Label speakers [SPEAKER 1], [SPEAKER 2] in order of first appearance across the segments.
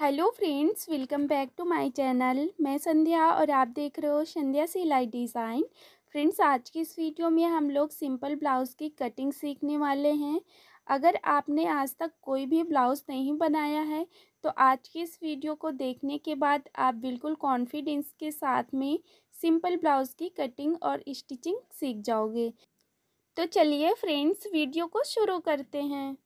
[SPEAKER 1] hello friends welcome back to my channel मैं संध्या और आप देख रहे हो संध्या सिलाई डिज़ाइन फ्रेंड्स आज की इस वीडियो में हम लोग सिंपल ब्लाउज़ की कटिंग सीखने वाले हैं अगर आपने आज तक कोई भी ब्लाउज़ नहीं बनाया है तो आज की इस वीडियो को देखने के बाद आप बिल्कुल कॉन्फिडेंस के साथ में सिंपल ब्लाउज़ की कटिंग और स्टिचिंग सीख जाओगे तो चलिए फ्रेंड्स वीडियो को शुरू करते हैं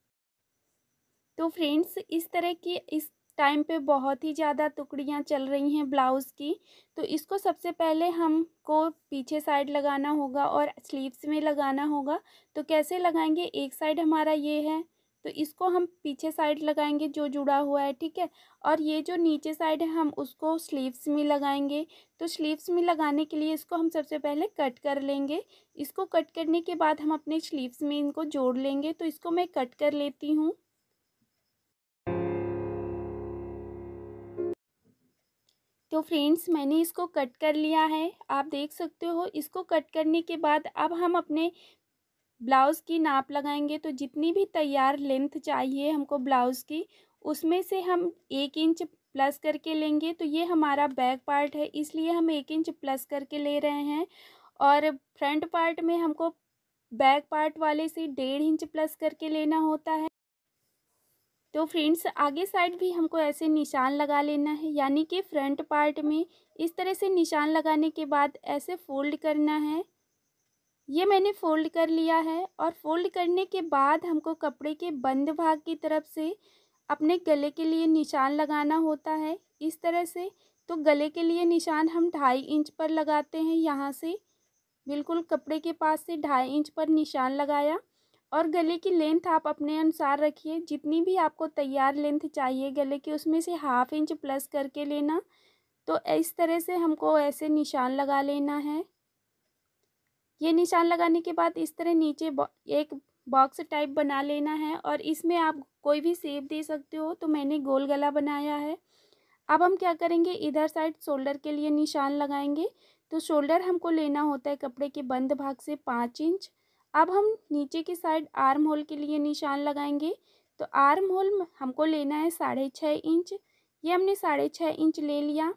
[SPEAKER 1] तो फ्रेंड्स इस तरह की इस टाइम पे बहुत ही ज़्यादा टुकड़ियाँ चल रही हैं ब्लाउज़ की तो इसको सबसे पहले हमको पीछे साइड लगाना होगा और स्लीव्स में लगाना होगा तो कैसे लगाएंगे एक साइड हमारा ये है तो इसको हम पीछे साइड लगाएंगे जो जुड़ा हुआ है ठीक है और ये जो नीचे साइड है हम उसको स्लीव्स में लगाएंगे तो स्लीव्स में लगाने के लिए इसको हम सबसे पहले कट कर लेंगे इसको कट करने के बाद हम अपने स्लीव्स में इनको जोड़ लेंगे तो इसको मैं कट कर लेती हूँ तो फ्रेंड्स मैंने इसको कट कर लिया है आप देख सकते हो इसको कट करने के बाद अब हम अपने ब्लाउज़ की नाप लगाएंगे तो जितनी भी तैयार लेंथ चाहिए हमको ब्लाउज़ की उसमें से हम एक इंच प्लस करके लेंगे तो ये हमारा बैक पार्ट है इसलिए हम एक इंच प्लस करके ले रहे हैं और फ्रंट पार्ट में हमको बैक पार्ट वाले से डेढ़ इंच प्लस करके लेना होता है तो फ्रेंड्स आगे साइड भी हमको ऐसे निशान लगा लेना है यानी कि फ्रंट पार्ट में इस तरह से निशान लगाने के बाद ऐसे फोल्ड करना है ये मैंने फोल्ड कर लिया है और फोल्ड करने के बाद हमको कपड़े के बंद भाग की तरफ से अपने गले के लिए निशान लगाना होता है इस तरह से तो गले के लिए निशान हम ढाई इंच पर लगाते हैं यहाँ से बिल्कुल कपड़े के पास से ढाई इंच पर निशान लगाया और गले की लेंथ आप अपने अनुसार रखिए जितनी भी आपको तैयार लेंथ चाहिए गले की उसमें से हाफ इंच प्लस करके लेना तो इस तरह से हमको ऐसे निशान लगा लेना है ये निशान लगाने के बाद इस तरह नीचे एक बॉक्स टाइप बना लेना है और इसमें आप कोई भी सेप दे सकते हो तो मैंने गोल गला बनाया है अब हम क्या करेंगे इधर साइड शोल्डर के लिए निशान लगाएंगे तो शोल्डर हमको लेना होता है कपड़े के बंद भाग से पाँच इंच अब हम नीचे की साइड आर्म होल के लिए निशान लगाएंगे तो आर्म होल हमको लेना है साढ़े छः इंच ये हमने साढ़े छः इंच ले लिया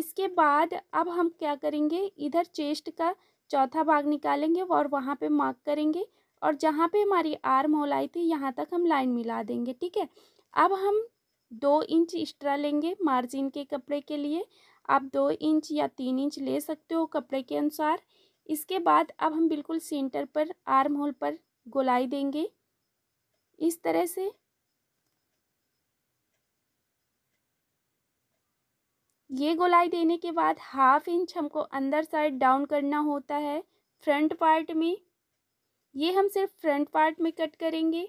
[SPEAKER 1] इसके बाद अब हम क्या करेंगे इधर चेस्ट का चौथा भाग निकालेंगे और वहाँ पे मार्क करेंगे और जहाँ पे हमारी आर्म होल आई थी यहाँ तक हम लाइन मिला देंगे ठीक है अब हम दो इंच एक्स्ट्रा लेंगे मार्जिन के कपड़े के लिए आप दो इंच या तीन इंच ले सकते हो कपड़े के अनुसार इसके बाद अब हम बिल्कुल सेंटर पर आर्म होल पर गोलाई देंगे इस तरह से ये गोलाई देने के बाद हाफ इंच हमको अंदर साइड डाउन करना होता है फ्रंट पार्ट में ये हम सिर्फ फ्रंट पार्ट में कट करेंगे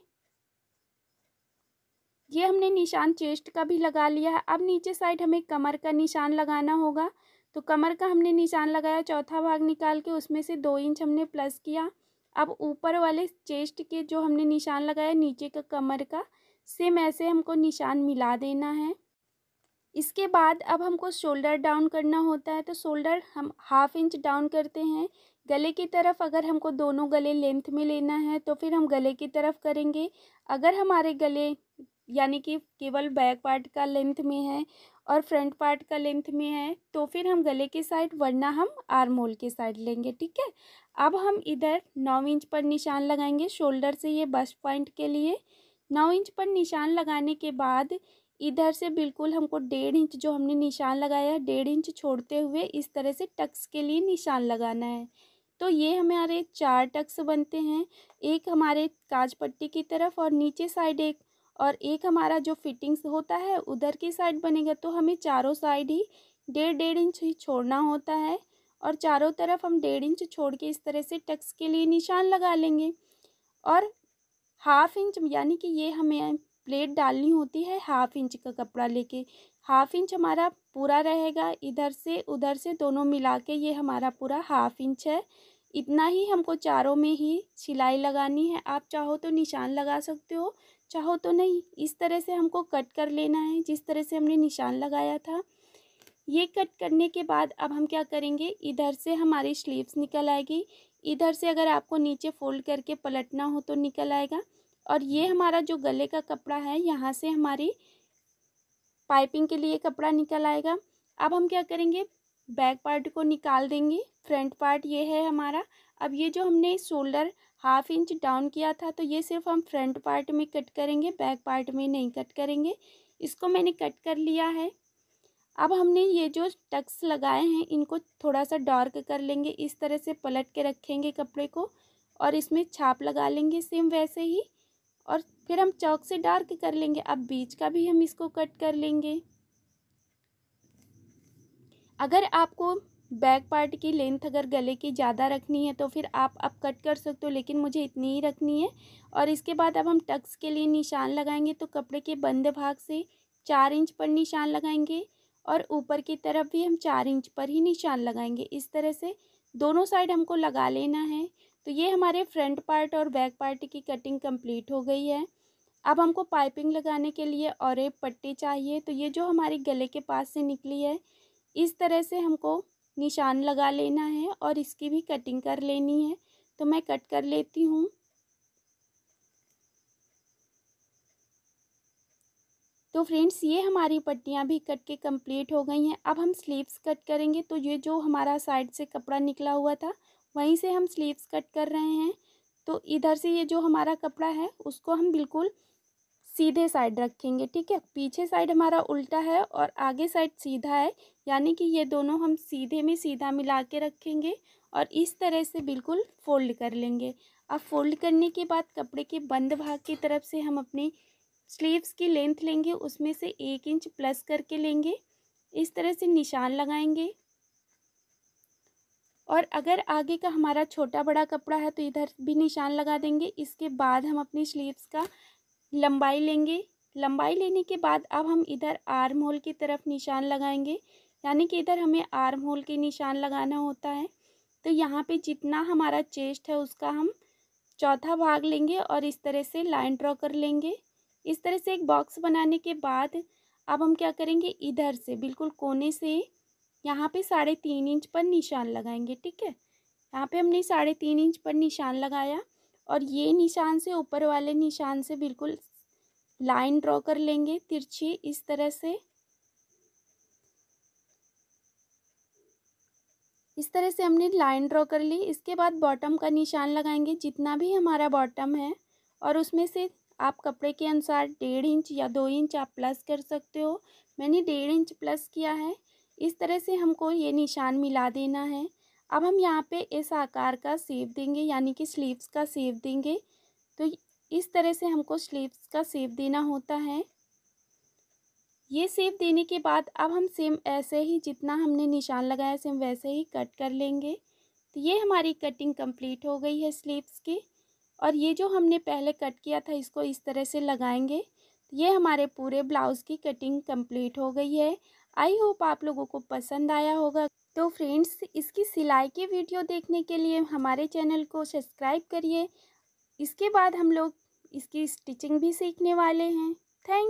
[SPEAKER 1] ये हमने निशान चेस्ट का भी लगा लिया है अब नीचे साइड हमें कमर का निशान लगाना होगा तो कमर का हमने निशान लगाया चौथा भाग निकाल के उसमें से दो इंच हमने प्लस किया अब ऊपर वाले चेस्ट के जो हमने निशान लगाया नीचे का कमर का सेम ऐसे हमको निशान मिला देना है इसके बाद अब हमको शोल्डर डाउन करना होता है तो शोल्डर हम हाफ इंच डाउन करते हैं गले की तरफ अगर हमको दोनों गले लेंथ में लेना है तो फिर हम गले की तरफ करेंगे अगर हमारे गले यानी कि केवल बैक पार्ट का लेंथ में है और फ्रंट पार्ट का लेंथ में है तो फिर हम गले के साइड वरना हम आर्म होल के साइड लेंगे ठीक है अब हम इधर नौ इंच पर निशान लगाएंगे शोल्डर से ये बस पॉइंट के लिए नौ इंच पर निशान लगाने के बाद इधर से बिल्कुल हमको डेढ़ इंच जो हमने निशान लगाया है डेढ़ इंच छोड़ते हुए इस तरह से टक्स के लिए निशान लगाना है तो ये हमारे चार टक्स बनते हैं एक हमारे काज पट्टी की तरफ और नीचे साइड एक और एक हमारा जो फिटिंग्स होता है उधर की साइड बनेगा तो हमें चारों साइड ही डेढ़ डेढ़ इंच ही छोड़ना होता है और चारों तरफ हम डेढ़ इंच छोड़ के इस तरह से टक्स के लिए निशान लगा लेंगे और हाफ इंच यानी कि ये हमें प्लेट डालनी होती है हाफ इंच का कपड़ा लेके हाफ इंच हमारा पूरा रहेगा इधर से उधर से दोनों मिला के ये हमारा पूरा हाफ इंच है इतना ही हमको चारों में ही सिलाई लगानी है आप चाहो तो निशान लगा सकते हो चाहो तो नहीं इस तरह से हमको कट कर लेना है जिस तरह से हमने निशान लगाया था ये कट करने के बाद अब हम क्या करेंगे इधर से हमारी स्लीव्स निकल आएगी इधर से अगर आपको नीचे फोल्ड करके पलटना हो तो निकल आएगा और ये हमारा जो गले का कपड़ा है यहाँ से हमारी पाइपिंग के लिए कपड़ा निकल आएगा अब हम क्या करेंगे बैक पार्ट को निकाल देंगे फ्रंट पार्ट ये है हमारा अब ये जो हमने शोल्डर हाफ इंच डाउन किया था तो ये सिर्फ हम फ्रंट पार्ट में कट करेंगे बैक पार्ट में नहीं कट करेंगे इसको मैंने कट कर लिया है अब हमने ये जो टक्स लगाए हैं इनको थोड़ा सा डार्क कर लेंगे इस तरह से पलट के रखेंगे कपड़े को और इसमें छाप लगा लेंगे सेम वैसे ही और फिर हम चौक से डार्क कर लेंगे अब बीच का भी हम इसको कट कर लेंगे अगर आपको बैक पार्ट की लेंथ अगर गले की ज़्यादा रखनी है तो फिर आप अब कट कर सकते हो लेकिन मुझे इतनी ही रखनी है और इसके बाद अब हम टक्स के लिए निशान लगाएंगे तो कपड़े के बंद भाग से चार इंच पर निशान लगाएंगे और ऊपर की तरफ भी हम चार इंच पर ही निशान लगाएंगे इस तरह से दोनों साइड हमको लगा लेना है तो ये हमारे फ्रंट पार्ट और बैक पार्ट की कटिंग कम्प्लीट हो गई है अब हमको पाइपिंग लगाने के लिए और एक पट्टी चाहिए तो ये जो हमारी गले के पास से निकली है इस तरह से हमको निशान लगा लेना है और इसकी भी कटिंग कर लेनी है तो मैं कट कर लेती हूँ तो फ्रेंड्स ये हमारी पट्टियाँ भी कट के कंप्लीट हो गई हैं अब हम स्लीव्स कट करेंगे तो ये जो हमारा साइड से कपड़ा निकला हुआ था वहीं से हम स्लीव्स कट कर रहे हैं तो इधर से ये जो हमारा कपड़ा है उसको हम बिल्कुल सीधे साइड रखेंगे ठीक है पीछे साइड हमारा उल्टा है और आगे साइड सीधा है यानी कि ये दोनों हम सीधे में सीधा मिला के रखेंगे और इस तरह से बिल्कुल फोल्ड कर लेंगे अब फोल्ड करने के बाद कपड़े के बंद भाग की तरफ से हम अपनी स्लीव्स की लेंथ लेंगे उसमें से एक इंच प्लस करके लेंगे इस तरह से निशान लगाएंगे और अगर आगे का हमारा छोटा बड़ा कपड़ा है तो इधर भी निशान लगा देंगे इसके बाद हम अपनी स्लीव्स का लंबाई लेंगे लंबाई लेने के बाद अब हम इधर आर्म होल की तरफ निशान लगाएंगे यानी कि इधर हमें आर्म होल के निशान लगाना होता है तो यहाँ पे जितना हमारा चेस्ट है उसका हम चौथा भाग लेंगे और इस तरह से लाइन ड्रॉ कर लेंगे इस तरह से एक बॉक्स बनाने के बाद अब हम क्या करेंगे इधर से बिल्कुल कोने से यहाँ पे साढ़े तीन इंच पर निशान लगाएंगे ठीक है यहाँ पे हमने साढ़े तीन इंच पर निशान लगाया और ये निशान से ऊपर वाले निशान से बिल्कुल लाइन ड्रॉ कर लेंगे तिरछी इस तरह से इस तरह से हमने लाइन ड्रॉ कर ली इसके बाद बॉटम का निशान लगाएंगे जितना भी हमारा बॉटम है और उसमें से आप कपड़े के अनुसार डेढ़ इंच या दो इंच आप प्लस कर सकते हो मैंने डेढ़ इंच प्लस किया है इस तरह से हमको ये निशान मिला देना है अब हम यहाँ पे इस आकार का सेव देंगे यानी कि स्लीव्स का सेव देंगे तो इस तरह से हमको स्लीव्स का सेव देना होता है ये सेव देने के बाद अब हम सेम ऐसे ही जितना हमने निशान लगाया सेम वैसे ही कट कर लेंगे तो ये हमारी कटिंग कंप्लीट हो गई है स्लीव्स की और ये जो हमने पहले कट किया था इसको इस तरह से लगाएंगे ये हमारे पूरे ब्लाउज़ की कटिंग कंप्लीट हो गई है आई होप आप लोगों को पसंद आया होगा तो फ्रेंड्स इसकी सिलाई की वीडियो देखने के लिए हमारे चैनल को सब्सक्राइब करिए इसके बाद हम लोग इसकी स्टिचिंग भी सीखने वाले हैं थैंक